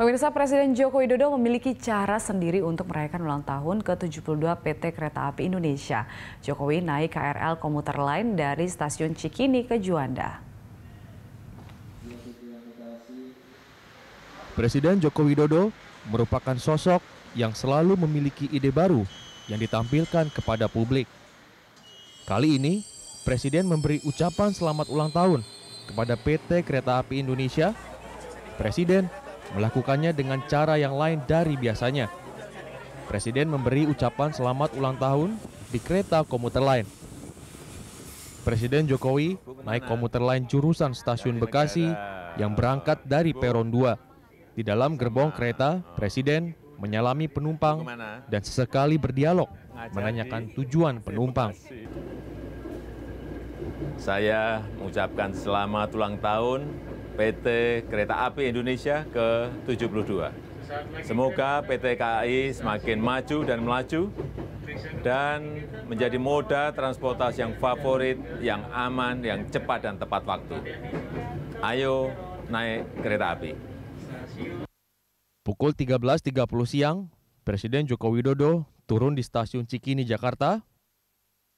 Pemirsa Presiden Joko Widodo memiliki cara sendiri untuk merayakan ulang tahun ke-72 PT Kereta Api Indonesia. Jokowi naik KRL komuter lain dari stasiun Cikini ke Juanda. Presiden Joko Widodo merupakan sosok yang selalu memiliki ide baru yang ditampilkan kepada publik. Kali ini, Presiden memberi ucapan selamat ulang tahun kepada PT Kereta Api Indonesia. Presiden melakukannya dengan cara yang lain dari biasanya. Presiden memberi ucapan selamat ulang tahun di kereta komuter lain. Presiden Jokowi naik komuter lain jurusan stasiun Bekasi yang berangkat dari peron 2. Di dalam gerbong kereta, Presiden menyalami penumpang dan sesekali berdialog menanyakan tujuan penumpang. Saya mengucapkan selamat ulang tahun PT Kereta Api Indonesia ke-72. Semoga PT KAI semakin maju dan melaju dan menjadi moda transportasi yang favorit, yang aman, yang cepat dan tepat waktu. Ayo naik kereta api. Pukul 13.30 siang, Presiden Joko Widodo turun di stasiun Cikini, Jakarta,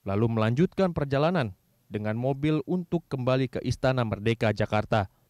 lalu melanjutkan perjalanan dengan mobil untuk kembali ke Istana Merdeka, Jakarta.